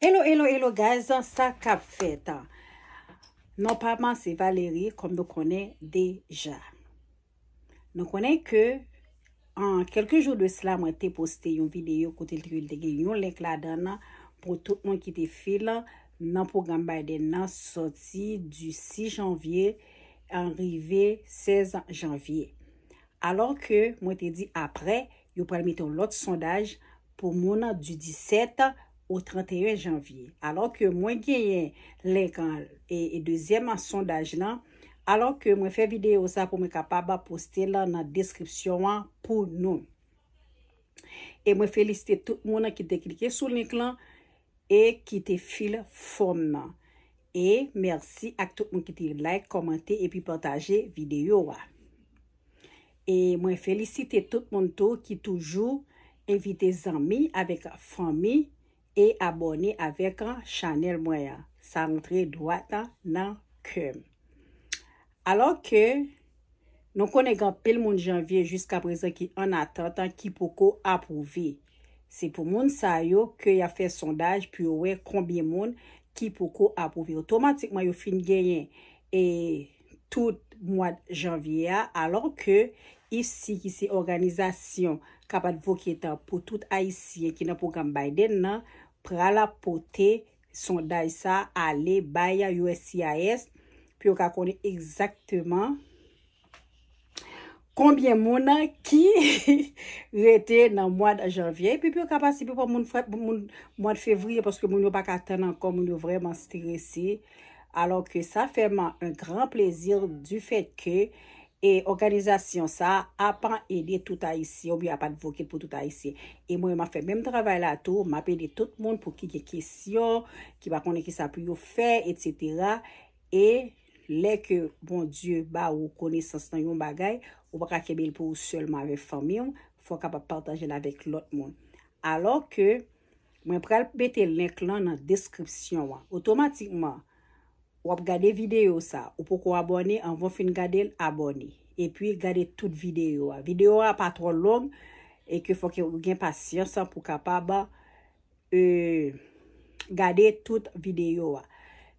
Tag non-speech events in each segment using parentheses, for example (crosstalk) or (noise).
Hello, hello, hello guys, sa kap feta. Non pa man se Valérie, kom nou konen deja. Nou konen ke, an kelke jou de sla mwen te poste yon videyo kote lte kou lte gen yon lek la dana pou tout mwen ki te fila nan pou gamba de nan soti du 6 janvye, enrive 16 janvye. Alors ke, mwen te di apre, yon pal mito lot sondaj pou mounan du 17 janvye. ou 31 janvye. Alors ke mwen genye le kan e dezyenman sondaj nan, alors ke mwen fe videyo sa pou mwen kapab a poste la nan deskripsyon pou nou. E mwen feliste tout moun a ki te klike sou link lan e ki te fil fon nan. E mersi ak tout moun ki te like, komante, e pi pataje videyo wa. E mwen feliste tout moun tou ki toujou evite zami avek fami E abonè avèk an chanel mwè ya. Sa mwè drat nan kèm. Alò kè, nou konè gò pel moun janvye jysk aprezen ki an atantan ki pou kò apouvi. Se pou moun sa yo, kè ya fè sondaj, pi yo wè konbè moun ki pou kò apouvi. Otomatikman yo fin genyen e tout mwè janvye ya. Alò kè, isi ki se organizasyon kapat vò kètan pou tout a isi e ki nan pou kèm bayden nan... pralapote son da isa ale bayan USI AES pi ou ka koni ekzakteman konbyen mounan ki (laughs) rete nan mwad janvye pi pi ou ka pasipi pou moun fwet pou moun mwad fevriye poske moun yo baka ten ankon moun yo vreman sti resi alo ke sa fe man un gran plezir du fet ke E organizasyon sa apan edi touta isi, obi apan vokil pou touta isi. E mwen ma fe mèm travay la tou, ma pede tout moun pou ki ge kesyon, ki bakone ki sa pou yo fe, etc. E leke, bon die, ba ou kone sens nan yon bagay, ou baka kebel pou ou selman ve fami yon, fwa ka pa partajen la vek lot moun. Alo ke, mwen pral pete link lan nan deskripsyon wan, otomatikman. Wap gade videyo sa, ou pou kon abone, anvo fin gade l abone. E pwi gade tout videyo wa. Videyo wa pa tro long, e ke fwa ki ou gen pasyon sa pou kapaba e, gade tout videyo wa.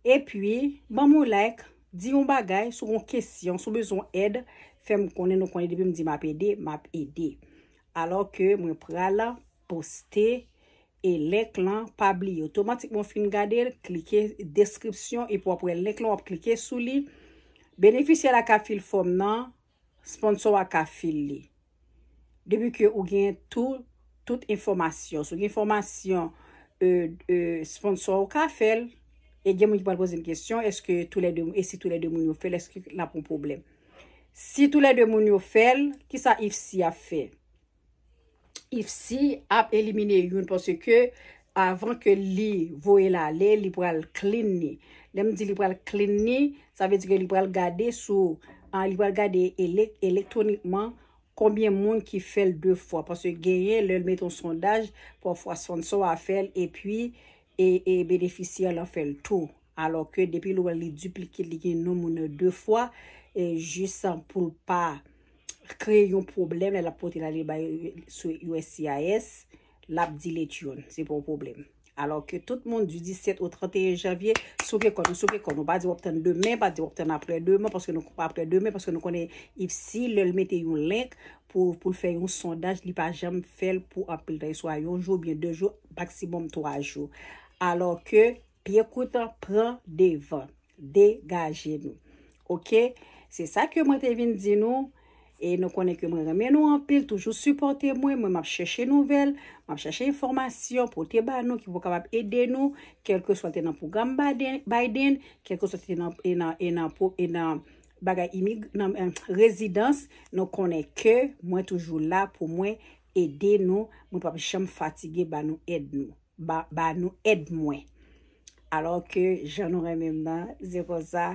E pwi, ban mou like, di yon bagay, sou kon kesyon, sou bezon ed, fem konen nou konen debi mdi map ede, map ede. Alo ke mwen prala, poste. E lek lan pabli. Otomatik moun fin gade, klike deskripsyon. E pou apwe lek lan, ap klike sou li. Benefisye la ka fil fom nan, sponsor la ka fil li. Debou ke ou gen tout, tout informasyon. Sou gen informasyon, e, e, sponsor la ka fel. E gen moun ki pal pose en kestyon, eske tou le de moun, eske tou le de moun yo fel, eske la pou moun problem. Si tou le de moun yo fel, ki sa ifsi a fel? Ifsi ap elimine yon pwase ke avan ke li vo e la le, li pou al klin ni. Dem di li pou al klin ni, sa ve di ke li pou al gade sou, ah, li pou al gade elektronikman kombien moun ki fel 2 fwa. Pwase genye lel meton sondaj pou fwa sondso a fel e pwi e beneficia la fel tou. Alo ke depi lou al li duplike li genye nou moun 2 fwa, e jis sa pou pa. kreye yon problem la apote la li baye sou USCIS la ap di let yon, se pou yon problem alor ke tout moun du 17 ou 31 janvye, souke konou, souke konou ba di wapten demen, ba di wapten apte demen paske nou apte demen, paske nou kone ifsi, lel mette yon link pou fè yon sondaj, li pa jam fèl pou apte yon sondaj, yon jou, bien de jou baksimoum 3 jou alor ke, pi ekouta, pran devan, degaje nou, ok, se sa ke mwen te vin di nou E nou konen ke mwen remen nou anpil, toujou supporte mwen, mwen map chache nouvel, map chache informasyon pou te ba nou ki pou kapap ede nou, kelke souate e e nan pou Gam Baiden, kelke souate nan pou baga imig, nan rezidans, nou konen ke mwen toujou la pou mwen ede nou, mwen pap cham fatige ba nou ed nou, ba nou ed mwen. Alors ke jan nou remen nan, zepo za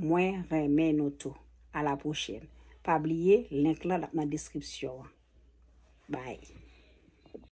mwen remen nou tou. A la pochene. Pabliye, link la la nan deskripsyon. Bye.